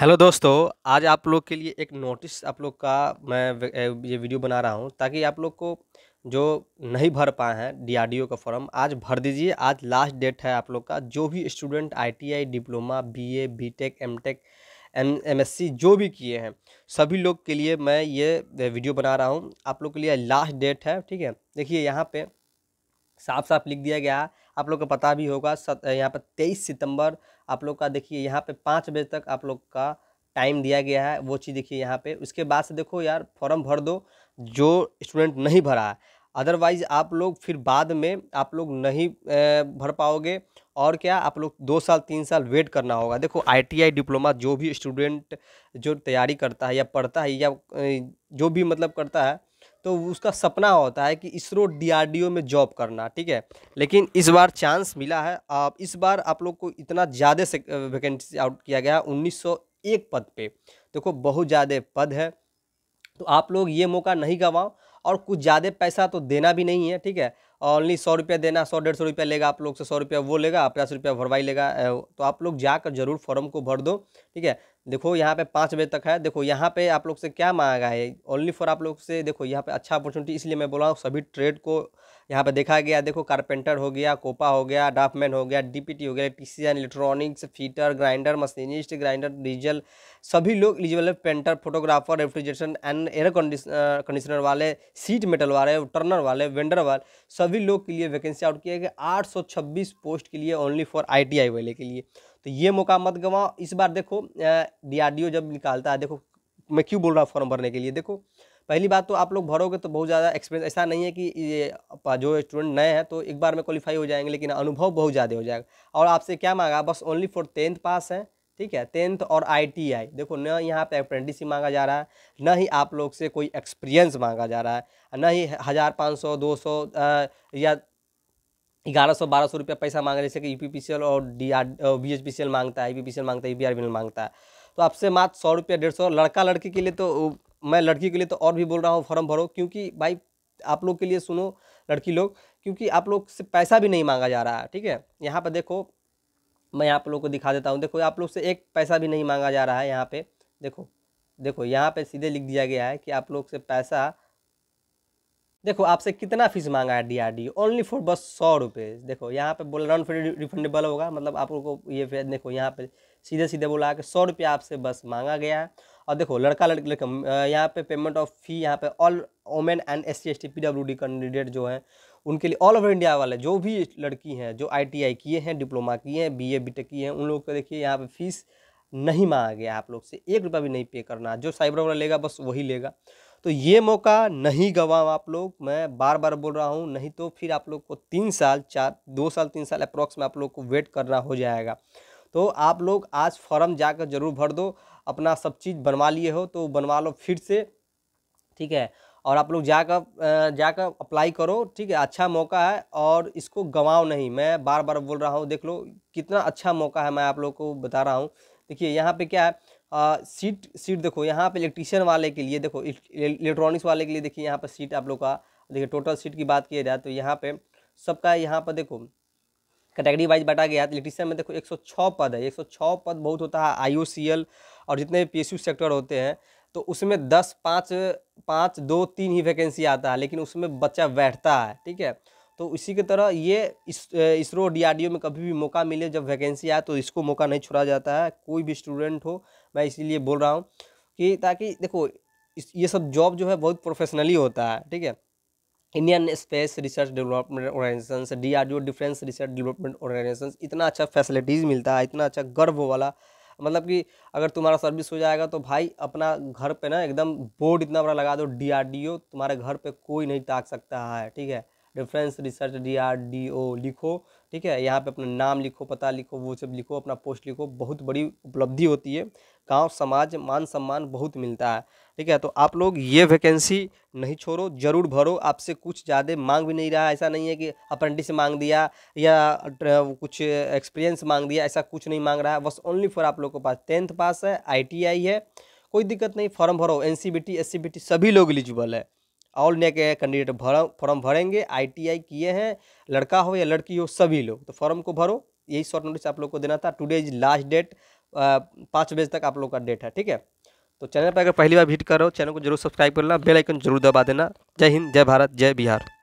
hello दोस्तों आज आप लोग के लिए एक नोटिस आप लोग का मैं ये वीडियो बना रहा हूँ ताकि आप लोग को जो नहीं भर पाए हैं डीआरडीओ का फॉर्म आज भर दीजिए आज लास्ट डेट है आप लोग का जो भी student ITI diploma BA BTech MTech M MSc जो भी किए हैं सभी लोग के लिए मैं ये वीडियो बना रहा हूँ आप लोग के लिए लास्ट डेट है ठीक है देखिए यहाँ पर साफ साफ लिख दिया गया आप लोग को पता भी होगा यहाँ पर तेईस सितम्बर आप लोग का देखिए यहाँ पे पाँच बजे तक आप लोग का टाइम दिया गया है वो चीज़ देखिए यहाँ पे उसके बाद से देखो यार फॉर्म भर दो जो स्टूडेंट नहीं भरा है अदरवाइज़ आप लोग फिर बाद में आप लोग नहीं भर पाओगे और क्या आप लोग दो साल तीन साल वेट करना होगा देखो आईटीआई डिप्लोमा जो भी स्टूडेंट जो तैयारी करता है या पढ़ता है या जो भी मतलब करता है तो उसका सपना होता है कि इसरो डीआरडीओ में जॉब करना ठीक है लेकिन इस बार चांस मिला है आप इस बार आप लोग को इतना ज़्यादा से वैकेंसी आउट किया गया है उन्नीस पद पे देखो बहुत ज़्यादा पद है तो आप लोग ये मौका नहीं गंवाओ और कुछ ज़्यादा पैसा तो देना भी नहीं है ठीक है ओनली सौ रुपया देना सौ डेढ़ सौ रुपया लेगा आप लोग से सौ रुपया वो लेगा पचास रुपया भरवाई लेगा तो आप लोग जाकर जरूर फॉर्म को भर दो ठीक है देखो यहाँ पे पाँच बजे तक है देखो यहाँ पे आप लोग से क्या मांगा है ओनली फॉर आप लोग से देखो यहाँ पे अच्छा अपॉर्चुनिटी इसलिए मैं बोला हूँ सभी ट्रेड को यहाँ पे देखा गया देखो कारपेंटर हो गया कोपा हो गया ड्राफ्टमैन हो गया डीपीटी हो गया electrician electronics fitter grinder machinist grinder diesel सभी लोग एलिजिबल है painter photographer refrigeration and air conditioner वाले सीट मेटल वाले टर्नर वाले वेंडर वाले सभी लोग के लिए वैकेंसी आउट किया गया आठ पोस्ट के लिए ओनली फॉर आई वाले के लिए तो ये मौका मत गवाओ इस बार देखो डीआरडीओ जब निकालता है देखो मैं क्यों बोल रहा हूँ फॉर्म भरने के लिए देखो पहली बात तो आप लोग भरोगे तो बहुत ज़्यादा एक्सपीरियंस ऐसा नहीं है कि ये जो स्टूडेंट नए हैं तो एक बार में क्वालिफाई हो जाएंगे लेकिन अनुभव बहुत ज़्यादा हो जाएगा और आपसे क्या मांगा बस ओनली फॉर टेंथ पास है ठीक है टेंथ और आईटीआई देखो न यहाँ पे अप्रेंटिस ही मांगा जा रहा है न ही आप लोग से कोई एक्सपीरियंस मांगा जा रहा है न ही हज़ार पाँच सौ दो सौ या ग्यारह सौ बारह सौ रुपया पैसा मांग रहे जैसे कि यू पी और D R B H P C L मांगता है एल मांगता है ई बी आर मांगता है तो आपसे मात्र सौ रुपया डेढ़ सौ लड़का लड़की के लिए तो मैं लड़की के लिए तो और भी बोल रहा हूँ फॉर्म भरो क्योंकि भाई आप लोग के लिए सुनो लड़की लोग क्योंकि आप लोग से पैसा भी नहीं मांगा जा रहा है ठीक है यहाँ पर देखो मैं आप लोग को दिखा देता हूँ देखो आप लोग से एक पैसा भी नहीं मांगा जा रहा है यहाँ पर देखो देखो यहाँ पर सीधे लिख दिया गया है कि आप लोग से पैसा देखो आपसे कितना फीस मांगा है डीआरडी ओनली फॉर बस सौ रुपये देखो यहाँ पे बोल राउंड फिर रिफंडेबल होगा मतलब आप लोग को ये देखो यहाँ पे सीधे सीधे बोला कि सौ रुपये आपसे बस मांगा गया है और देखो लड़का लड़की लड़का यहाँ पे पेमेंट ऑफ फी यहाँ पे all women and S C S T P W D candidate जो हैं उनके लिए ऑल ओवर इंडिया वाले जो भी लड़की हैं जो आई टी आई किए हैं डिप्लोमा किए हैं बी ए बी किए हैं उन लोग को देखिए यहाँ पे फीस नहीं मांगा गया आप लोग से एक रुपया भी नहीं पे करना जो साइबर वाला लेगा बस वही लेगा तो ये मौका नहीं गंवाओ आप लोग मैं बार बार बोल रहा हूँ नहीं तो फिर आप लोग को तीन साल चार दो साल तीन साल अप्रोक्स में आप लोग को वेट करना हो जाएगा तो आप लोग आज फॉर्म जाकर ज़रूर भर दो अपना सब चीज़ बनवा लिए हो तो बनवा लो फिर से ठीक है और आप लोग जाकर जाकर अप्लाई करो ठीक है अच्छा मौका है और इसको गंवाओ नहीं मैं बार बार बोल रहा हूँ देख लो कितना अच्छा मौका है मैं आप लोग को बता रहा हूँ देखिए यहाँ पे क्या है सीट सीट देखो यहाँ पे इलेक्ट्रीशियन वाले के लिए देखो इलेक्ट्रॉनिक्स वाले के लिए देखिए यहाँ पर सीट आप लोग का देखिए टोटल सीट की बात किया जाए तो यहाँ पे सबका यहाँ पर देखो कैटेगरी वाइज बांटा गया है इलेक्ट्रीशियन में देखो 106 पद है 106 पद बहुत होता है आई और जितने भी पी सेक्टर होते हैं तो उसमें दस पाँच पाँच दो तीन ही वैकेंसी आता है लेकिन उसमें बच्चा बैठता है ठीक है तो इसी की तरह ये इसरो डीआरडीओ में कभी भी मौका मिले जब वैकेंसी आए तो इसको मौका नहीं छोड़ा जाता है कोई भी स्टूडेंट हो मैं इसीलिए बोल रहा हूँ कि ताकि देखो ये सब जॉब जो है बहुत प्रोफेशनली होता है ठीक है Indian space research development organisation D R defence research development organisation इतना अच्छा फैसिलिटीज़ मिलता है इतना अच्छा गर्व वाला मतलब कि अगर तुम्हारा सर्विस हो जाएगा तो भाई अपना घर पे ना एकदम बोर्ड इतना बड़ा लगा दो डीआरडीओ तुम्हारे घर पे कोई नहीं ताक सकता है ठीक है डिफेंस रिसर्च डीआरडीओ लिखो ठीक है यहाँ पे अपना नाम लिखो पता लिखो वो सब लिखो अपना पोस्ट लिखो बहुत बड़ी उपलब्धि होती है गांव समाज मान सम्मान बहुत मिलता है ठीक है तो आप लोग ये वैकेंसी नहीं छोड़ो जरूर भरो आपसे कुछ ज़्यादा मांग भी नहीं रहा ऐसा नहीं है कि अप्रेंटिस मांग दिया या कुछ एक्सपीरियंस मांग दिया ऐसा कुछ नहीं मांग रहा है बस ओनली फॉर आप लोग के पास टेंथ पास है आई है कोई दिक्कत नहीं फॉर्म भरो एन सी सभी लोग एलिजिबल है ऑल नेक कैंडिडेट भर फॉर्म भरेंगे आईटीआई किए हैं लड़का हो या लड़की हो सभी लोग तो फॉर्म को भरो यही शॉर्ट नोटिस आप लोग को देना था टुडे इज लास्ट डेट पाँच बजे तक आप लोग का डेट है ठीक है तो चैनल पर अगर पहली बार विजिट करो चैनल को जरूर सब्सक्राइब करना बेल आइकन जरूर दबा देना जय हिंद जय भारत जय बिहार